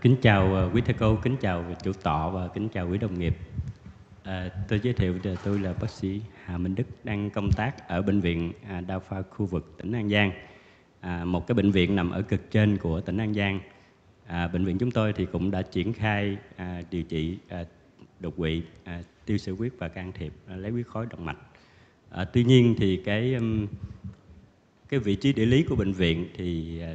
kính chào à, quý thầy cô, kính chào chủ tọa và kính chào quý đồng nghiệp. À, tôi giới thiệu tôi là bác sĩ Hà Minh Đức đang công tác ở bệnh viện à, Đa khoa khu vực tỉnh An Giang, à, một cái bệnh viện nằm ở cực trên của tỉnh An Giang. À, bệnh viện chúng tôi thì cũng đã triển khai à, điều trị à, đột quỵ, à, tiêu sữa huyết và can thiệp à, lấy huyết khối động mạch. À, tuy nhiên thì cái cái vị trí địa lý của bệnh viện thì à,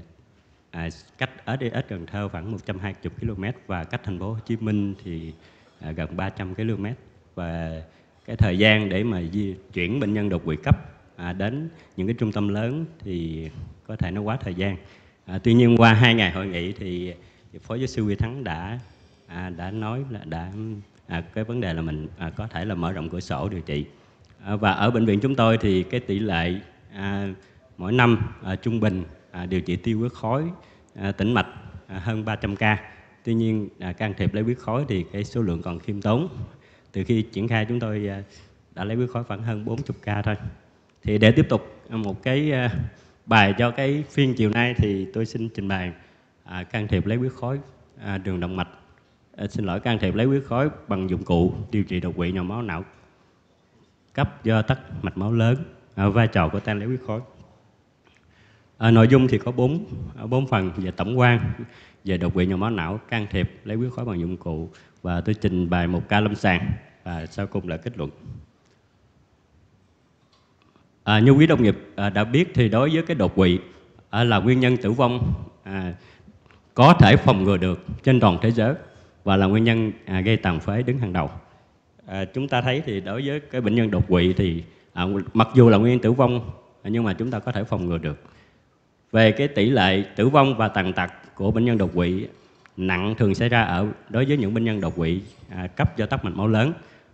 à, cách ở đây ở Cần Thơ khoảng 120 km và cách thành phố Hồ Chí Minh thì à, gần 300 km và cái thời gian để mà di, chuyển bệnh nhân đột quỵ cấp à, đến những cái trung tâm lớn thì có thể nó quá thời gian. À, tuy nhiên qua hai ngày hội nghị thì phó giáo sư Quy Thắng đã à, đã nói là đã à, cái vấn đề là mình à, có thể là mở rộng cửa sổ điều trị à, và ở bệnh viện chúng tôi thì cái tỷ lệ à, mỗi năm à, trung bình À, điều trị tiêu huyết khối à, tĩnh mạch à, hơn 300 ca. Tuy nhiên à, can thiệp lấy huyết khối thì cái số lượng còn khiêm tốn. Từ khi triển khai chúng tôi đã lấy huyết khối khoảng hơn 40 ca thôi. Thì để tiếp tục một cái bài cho cái phiên chiều nay thì tôi xin trình bày can thiệp lấy huyết khối đường động mạch. xin lỗi can thiệp lấy huyết khối bằng dụng cụ điều trị đột quỵ nhồi máu não cấp do tắc mạch máu lớn vai trò của tan lấy huyết khối À, nội dung thì có bốn à, bốn phần về tổng quan, về đột quỵ nhồi máu não, can thiệp, lấy huyết khối bằng dụng cụ và tôi trình bày một ca lâm sàng và sau cùng là kết luận. À, như quý đồng nghiệp à, đã biết thì đối với cái đột quỵ à, là nguyên nhân tử vong à, có thể phòng ngừa được trên toàn thế giới và là nguyên nhân à, gây tàn phế đứng hàng đầu. À, chúng ta thấy thì đối với cái bệnh nhân đột quỵ thì à, mặc dù là nguyên nhân tử vong à, nhưng mà chúng ta có thể phòng ngừa được về cái tỷ lệ tử vong và tàn tật của bệnh nhân đột quỵ nặng thường xảy ra ở đối với những bệnh nhân đột quỵ à, cấp do tắc mạch máu lớn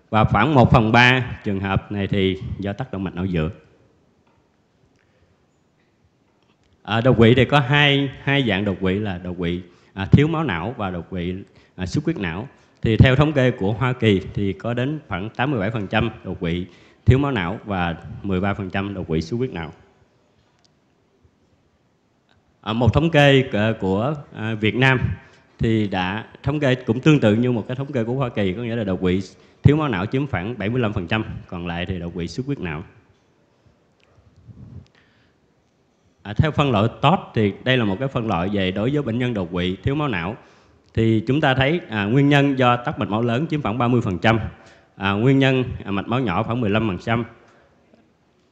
và khoảng 1 phần 3 trường hợp này thì do tắc động mạch não giữa À, đột quỵ thì có hai hai dạng đột quỵ là đột quỵ à, thiếu máu não và đột quỵ à, xuất huyết não. Thì theo thống kê của Hoa Kỳ thì có đến khoảng 87% đột quỵ thiếu máu não và 13% đột quỵ xuất huyết não. Ờ, một thống kê ờ, của ờ, Việt Nam thì đã thống kê cũng tương tự như một cái thống kê của Hoa Kỳ có nghĩa là đột quỵ thiếu máu não chiếm khoảng 75% còn lại thì đột quỵ xuất huyết não à, theo phân loại TOT thì đây là một cái phân loại về đối với bệnh nhân đột quỵ thiếu máu não thì chúng ta thấy à, nguyên nhân do tắc mạch máu lớn chiếm khoảng 30%, à, nguyên nhân à, mạch máu nhỏ khoảng 15%,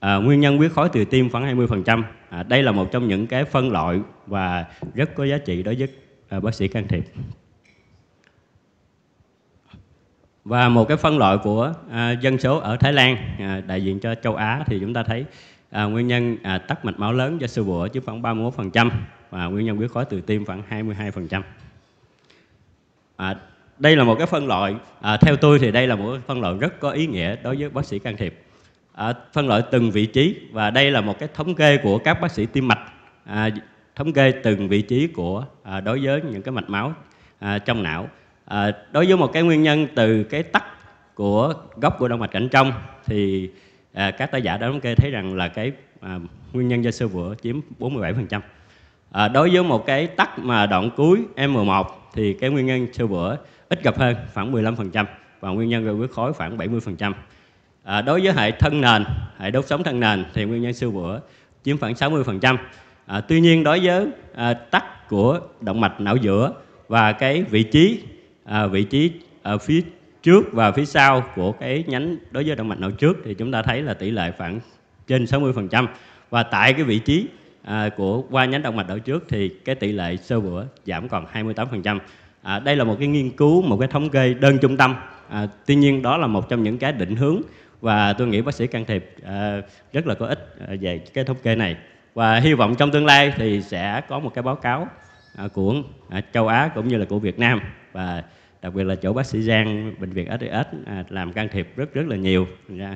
À, nguyên nhân huyết khối từ tim khoảng 20%. À, đây là một trong những cái phân loại và rất có giá trị đối với à, bác sĩ can thiệp. Và một cái phân loại của à, dân số ở Thái Lan à, đại diện cho châu Á thì chúng ta thấy à, nguyên nhân à, tắc mạch máu lớn do sơ vữa chiếm khoảng 31% và nguyên nhân huyết khối từ tim khoảng 22%. À, đây là một cái phân loại à, theo tôi thì đây là một phân loại rất có ý nghĩa đối với bác sĩ can thiệp ở phân loại từng vị trí và đây là một cái thống kê của các bác sĩ tim mạch à, thống kê từng vị trí của à, đối với những cái mạch máu à, trong não à, đối với một cái nguyên nhân từ cái tắc của gốc của động mạch cảnh trong thì à, các tác giả đã thống kê thấy rằng là cái à, nguyên nhân do sơ vữa chiếm 47%. À, đối với một cái tắc mà đoạn cuối M1 thì cái nguyên nhân sơ vữa ít gặp hơn khoảng 15% và nguyên nhân gây huyết khối khoảng 70%. À, đối với hệ thân nền, hệ đốt sống thân nền thì nguyên nhân xương vữa chiếm khoảng 60%. À, tuy nhiên đối với à, tắc của động mạch não giữa và cái vị trí à, vị trí ở phía trước và phía sau của cái nhánh đối với động mạch não trước thì chúng ta thấy là tỷ lệ khoảng trên 60% và tại cái vị trí à, của qua nhánh động mạch não trước thì cái tỷ lệ sơ vữa giảm còn 28%. À, đây là một cái nghiên cứu, một cái thống kê đơn trung tâm. À, tuy nhiên đó là một trong những cái định hướng và tôi nghĩ bác sĩ can thiệp ờ, rất là có ích ờ, về cái thống kê này và hy vọng trong tương lai thì sẽ có một cái báo cáo ờ, của châu Á cũng như là của Việt Nam và đặc biệt là chỗ bác sĩ Giang bệnh viện SIS làm can thiệp rất rất là nhiều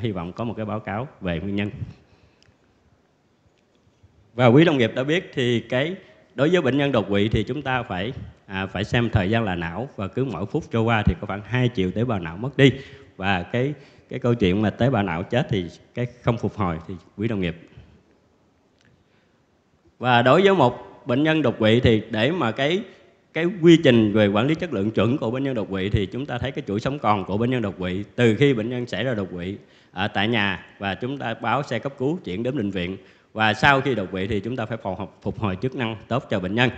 hy vọng có một cái báo cáo về nguyên nhân và quý đồng nghiệp đã biết thì cái đối với bệnh nhân đột quỵ thì chúng ta phải à, phải xem thời gian là não và cứ mỗi phút trôi qua thì có khoảng 2 triệu tế bào não mất đi và cái cái câu chuyện mà tế bào não chết thì cái không phục hồi thì quý đồng nghiệp và đối với một bệnh nhân đột quỵ thì để mà cái cái quy trình về quản lý chất lượng chuẩn của bệnh nhân đột quỵ thì chúng ta thấy cái chuỗi sống còn của bệnh nhân đột quỵ từ khi bệnh nhân xảy ra đột quỵ ở tại nhà và chúng ta báo xe cấp cứu chuyển đến bệnh viện và sau khi đột quỵ thì chúng ta phải phục hồi, phục hồi chức năng tốt cho bệnh nhân.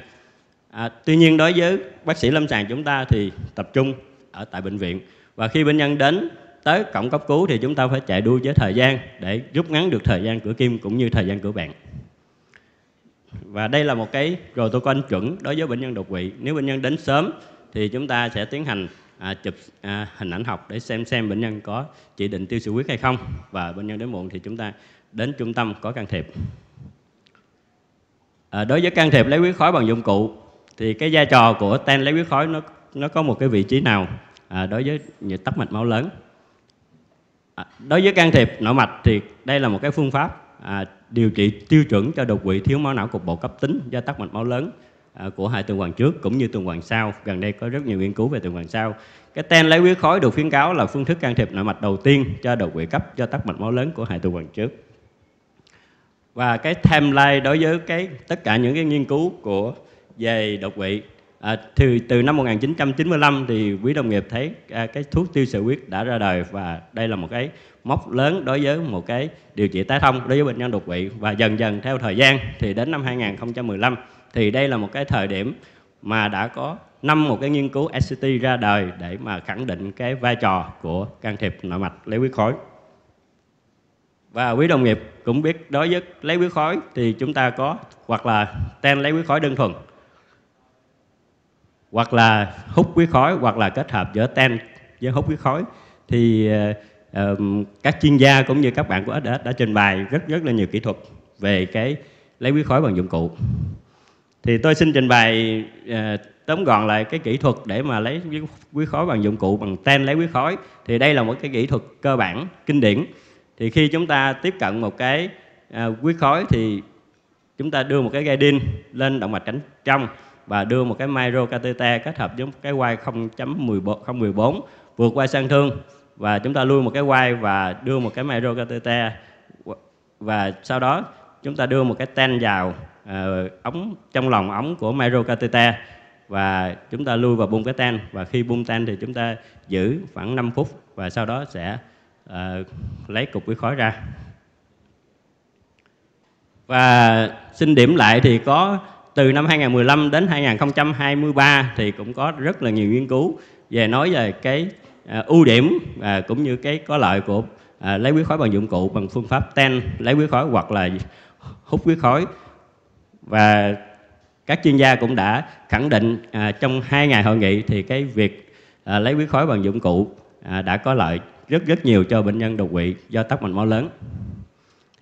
À, tuy nhiên đối với bác sĩ lâm sàng chúng ta thì tập trung ở tại bệnh viện và khi bệnh nhân đến tới cổng cấp cứu thì chúng ta phải chạy đua với thời gian để rút ngắn được thời gian cửa kim cũng như thời gian cửa bạn và đây là một cái protocol chuẩn đối với bệnh nhân đột quỵ nếu bệnh nhân đến sớm thì chúng ta sẽ tiến hành à, chụp à, hình ảnh học để xem xem bệnh nhân có chỉ định tiêu sợi huyết hay không và bệnh nhân đến muộn thì chúng ta đến trung tâm có can thiệp à, đối với can thiệp lấy huyết khói bằng dụng cụ thì cái vai trò của ten lấy huyết khói nó nó có một cái vị trí nào à, đối với những tắc mạch máu lớn À, đối với can thiệp nội mạch thì đây là một cái phương pháp à, điều trị tiêu chuẩn cho đột quỵ thiếu máu não cục bộ cấp tính do tắc mạch máu lớn à, của hai tuần hoàn trước cũng như tuần hoàn sau. Gần đây có rất nhiều nghiên cứu về tuần hoàn sau. Cái ten lấy huyết khối được khuyến cáo là phương thức can thiệp nội mạch đầu tiên cho đột quỵ cấp do tắc mạch máu lớn của hai tuần hoàn trước. Và cái timeline đối với cái tất cả những cái nghiên cứu của về đột quỵ À, từ từ năm 1995 thì quý đồng nghiệp thấy à, cái thuốc tiêu sợi huyết đã ra đời và đây là một cái mốc lớn đối với một cái điều trị tái thông đối với bệnh nhân đột quỵ và dần dần theo thời gian thì đến năm 2015 thì đây là một cái thời điểm mà đã có năm một cái nghiên cứu SCT ra đời để mà khẳng định cái vai trò của can thiệp nội mạch lấy huyết khối. Và quý đồng nghiệp cũng biết đối với lấy huyết khối thì chúng ta có hoặc là ten lấy huyết khối đơn thuần hoặc là hút quý khói hoặc là kết hợp giữa ten với hút quý khói thì uh, các chuyên gia cũng như các bạn của đã, đã trình bày rất rất là nhiều kỹ thuật về cái lấy quý khói bằng dụng cụ thì tôi xin trình bày uh, tóm gọn lại cái kỹ thuật để mà lấy quý khói bằng dụng cụ bằng ten lấy quý khói thì đây là một cái kỹ thuật cơ bản kinh điển thì khi chúng ta tiếp cận một cái uh, quý khói thì chúng ta đưa một cái gai đinh lên động mạch cánh trong và đưa một cái micro microcatheter kết hợp với cái quay 0.14 vượt qua sang thương và chúng ta lui một cái quay và đưa một cái micro microcatheter và sau đó chúng ta đưa một cái ten vào uh, ống trong lòng ống của micro microcatheter và chúng ta lui và bung cái ten và khi bung ten thì chúng ta giữ khoảng 5 phút và sau đó sẽ uh, lấy cục quý khói ra và xin điểm lại thì có từ năm 2015 đến 2023 thì cũng có rất là nhiều nghiên cứu về nói về cái à, ưu điểm à, cũng như cái có lợi của à, lấy huyết khối bằng dụng cụ bằng phương pháp TEN lấy huyết khối hoặc là hút huyết khối và các chuyên gia cũng đã khẳng định à, trong hai ngày hội nghị thì cái việc lấy huyết khối bằng dụng cụ đã có lợi rất rất nhiều cho bệnh nhân đột quỵ do tắc mạch máu lớn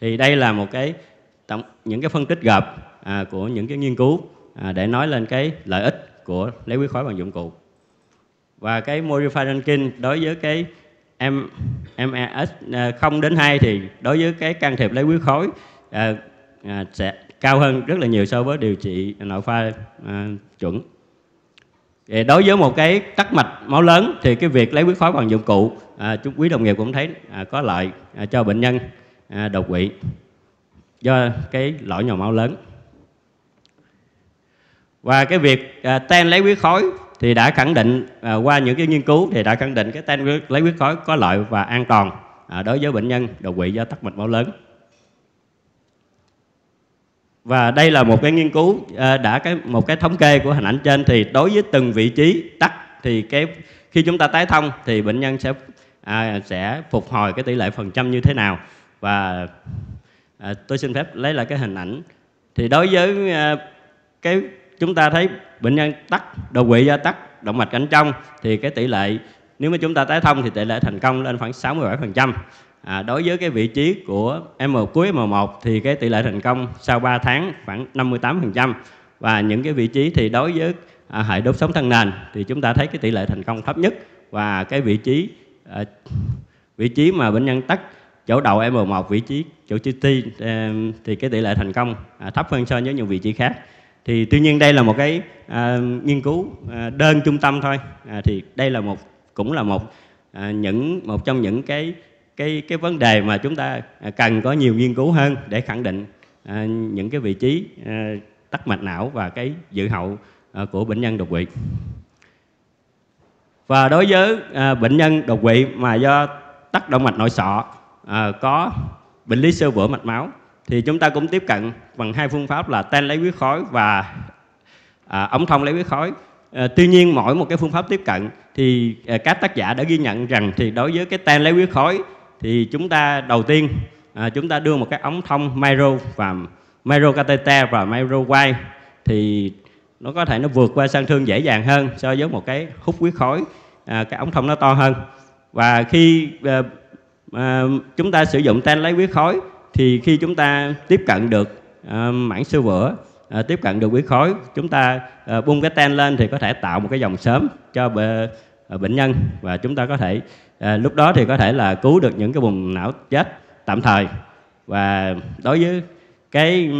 thì đây là một cái tổng những cái phân tích gặp à, của những cái nghiên cứu à, để nói lên cái lợi ích của lấy huyết khối bằng dụng cụ và cái modified ranking đối với cái M, MES 0 à, đến 2 thì đối với cái can thiệp lấy huyết khối à, à, sẽ cao hơn rất là nhiều so với điều trị nội khoa à, chuẩn. Thì đối với một cái tắc mạch máu lớn thì cái việc lấy huyết khối bằng dụng cụ à, chúng quý đồng nghiệp cũng thấy à, có lợi à, cho bệnh nhân à, đột quỵ do cái lõi nhồi máu lớn và cái việc à, ten lấy huyết khối thì đã khẳng định à, qua những cái nghiên cứu thì đã khẳng định cái ten lấy huyết khối có lợi và an toàn à, đối với bệnh nhân đột quỵ do tắc mạch máu lớn và đây là một cái nghiên cứu à, đã cái một cái thống kê của hình ảnh trên thì đối với từng vị trí tắc thì cái khi chúng ta tái thông thì bệnh nhân sẽ à, sẽ phục hồi cái tỷ lệ phần trăm như thế nào và à, tôi xin phép lấy lại cái hình ảnh thì đối với à, cái chúng ta thấy bệnh nhân tắc đột quỵ do tắc động mạch cánh trong thì cái tỷ lệ nếu mà chúng ta tái thông thì tỷ lệ thành công lên khoảng 67%. À, đối với cái vị trí của M cuối M1 thì cái tỷ lệ thành công sau 3 tháng khoảng 58% và những cái vị trí thì đối với à, hệ đốt sống thân nền thì chúng ta thấy cái tỷ lệ thành công thấp nhất và cái vị trí à, vị trí mà bệnh nhân tắc chỗ đầu M1 vị trí chỗ chữ T thì cái tỷ lệ thành công à, thấp hơn so với những vị trí khác thì tuy nhiên đây là một cái à, nghiên cứu à, đơn trung tâm thôi à, thì đây là một cũng là một à, những một trong những cái cái cái vấn đề mà chúng ta à, cần có nhiều nghiên cứu hơn để khẳng định à, những cái vị trí à, tắc mạch não và cái dự hậu à, của bệnh nhân đột quỵ và đối với à, bệnh nhân đột quỵ mà do tắc động mạch nội sọ à, có bệnh lý sơ vữa mạch máu thì chúng ta cũng tiếp cận bằng hai phương pháp là ten lấy huyết khối và à, ống thông lấy huyết khối à, tuy nhiên mỗi một cái phương pháp tiếp cận thì à, các tác giả đã ghi nhận rằng thì đối với cái ten lấy huyết khối thì chúng ta đầu tiên à, chúng ta đưa một cái ống thông micro và micro catheter và micro wire thì nó có thể nó vượt qua sang thương dễ dàng hơn so với một cái hút huyết khối à, cái ống thông nó to hơn và khi à, à, chúng ta sử dụng ten lấy huyết khối thì khi chúng ta tiếp cận được à, mảng sơ vữa à, tiếp cận được huyết khối chúng ta à, bung cái ten lên thì có thể tạo một cái dòng sớm cho bề, ờ, bệnh nhân và chúng ta có thể à, lúc đó thì có thể là cứu được những cái vùng não chết tạm thời và đối với cái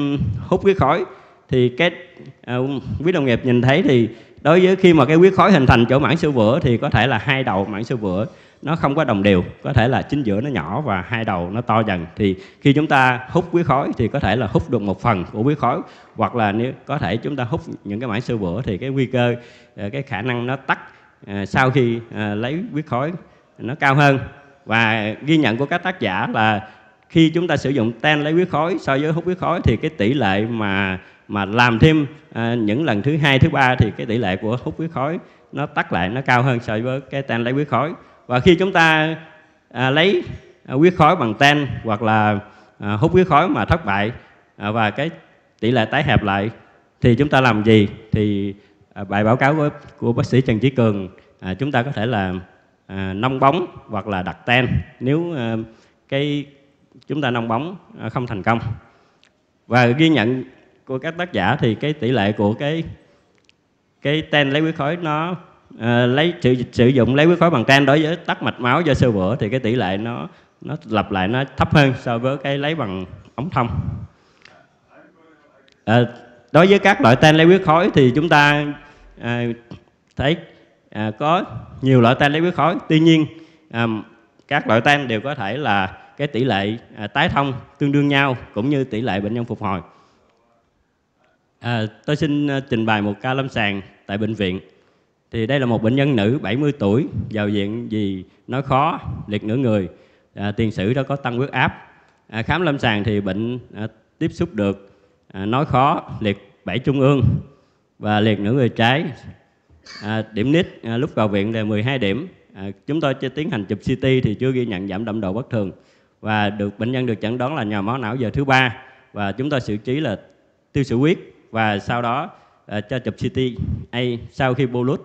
hút huyết khối thì cái à, quý đồng nghiệp nhìn thấy thì đối với khi mà cái huyết khối hình thành chỗ mảng sơ vữa thì có thể là hai đầu mảng sơ vữa nó không có đồng đều có thể là chính giữa nó nhỏ và hai đầu nó to dần thì khi chúng ta hút huyết khối thì có thể là hút được một phần của huyết khối hoặc là nếu có thể chúng ta hút những cái mảng sơ vữa thì cái nguy cơ ờ, cái khả năng nó tắt ờ, sau khi ờ, lấy huyết khối nó cao hơn và ghi nhận của các tác giả là khi chúng ta sử dụng ten lấy huyết khối so với hút huyết khối thì cái tỷ lệ mà mà làm thêm à, những lần thứ hai thứ ba thì cái tỷ lệ của hút huyết khối nó tắt lại nó cao hơn so với cái tan lấy huyết khối và khi chúng ta à, lấy à, huyết khối bằng ten hoặc là à, hút huyết khối mà thất bại à, và cái tỷ lệ tái hẹp lại thì chúng ta làm gì thì à, bài báo cáo của, của bác sĩ Trần Chí Cường à, chúng ta có thể là à, nong bóng hoặc là đặt ten nếu à, cái chúng ta nong bóng à, không thành công và ghi nhận của các tác giả thì cái tỷ lệ của cái cái ten lấy huyết khối nó uh, lấy sử, sử dụng lấy huyết khối bằng ten đối với tắc mạch máu do sơ vữa thì cái tỷ lệ nó nó lặp lại nó thấp hơn so với cái lấy bằng ống thông à, đối với các loại ten lấy huyết khối thì chúng ta à, thấy à, có nhiều loại ten lấy huyết khối tuy nhiên à, các loại ten đều có thể là cái tỷ lệ à, tái thông tương đương nhau cũng như tỷ lệ bệnh nhân phục hồi À, tôi xin à, trình bày một ca lâm sàng tại bệnh viện. Thì đây là một bệnh nhân nữ 70 tuổi, vào viện vì nói khó, liệt nửa người, à, tiền sử đã có tăng huyết áp. À, khám lâm sàng thì bệnh à, tiếp xúc được à, nói khó, liệt bảy trung ương và liệt nửa người trái. À, điểm nít à, lúc vào viện là 12 điểm. À, chúng tôi chưa tiến hành chụp CT thì chưa ghi nhận giảm đậm độ bất thường và được bệnh nhân được chẩn đoán là nhà máu não giờ thứ ba và chúng tôi xử trí là tiêu sử huyết và sau đó uh, cho chụp CT A sau khi bolus.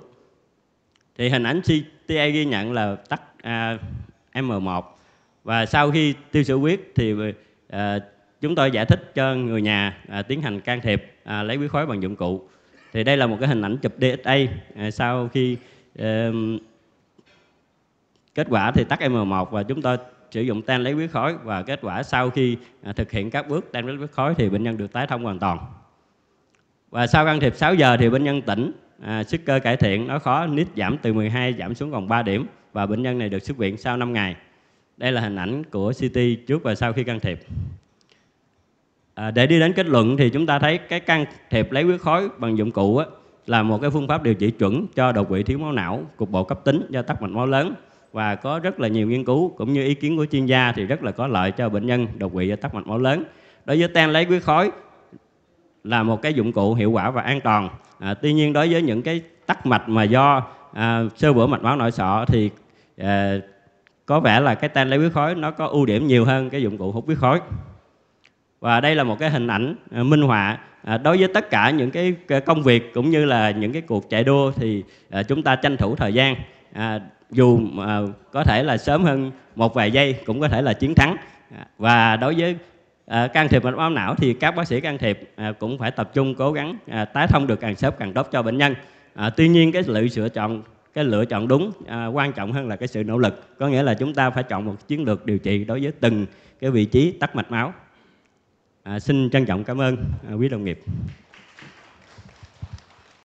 Thì hình ảnh CT A ghi nhận là tắc uh, M1 và sau khi tiêu sử huyết thì uh, chúng tôi giải thích cho người nhà uh, tiến hành can thiệp uh, lấy huyết khối bằng dụng cụ. Thì đây là một cái hình ảnh chụp DSA uh, à, sau khi uh, kết quả thì tắc M1 và chúng tôi sử dụng tan lấy huyết khối và kết quả sau khi thực hiện các bước tan lấy huyết khối thì bệnh nhân được tái thông hoàn toàn và sau can thiệp 6 giờ thì bệnh nhân tỉnh à, sức cơ cải thiện nó khó nít giảm từ 12 giảm xuống còn 3 điểm và bệnh nhân này được xuất viện sau 5 ngày đây là hình ảnh của CT trước và sau khi can thiệp à, để đi đến kết luận thì chúng ta thấy cái can thiệp lấy huyết khối bằng dụng cụ á, là một cái phương pháp điều trị chuẩn cho đột quỵ thiếu máu não cục bộ cấp tính do tắc mạch máu lớn và có rất là nhiều nghiên cứu cũng như ý kiến của chuyên gia thì rất là có lợi cho bệnh nhân đột quỵ do tắc mạch máu lớn đối với ten lấy huyết khối là một cái dụng cụ hiệu quả và an toàn à, tuy nhiên đối với những cái tắc mạch mà do à, sơ vữa mạch máu nội sọ thì à, có vẻ là cái tên lấy huyết khối nó có ưu điểm nhiều hơn cái dụng cụ hút huyết khối và đây là một cái hình ảnh à, minh họa à, đối với tất cả những cái công việc cũng như là những cái cuộc chạy đua thì à, chúng ta tranh thủ thời gian à, dù à, có thể là sớm hơn một vài giây cũng có thể là chiến thắng à, và đối với À, can thiệp mạch máu não thì các bác sĩ can thiệp à, cũng phải tập trung cố gắng à, tái thông được càng sớm càng tốt cho bệnh nhân tuy nhiên cái sự lựa chọn cái lựa chọn đúng quan trọng hơn là cái sự nỗ lực có nghĩa là chúng ta phải chọn một chiến lược điều trị đối với từng cái vị trí tắc mạch máu xin trân trọng cảm ơn quý đồng nghiệp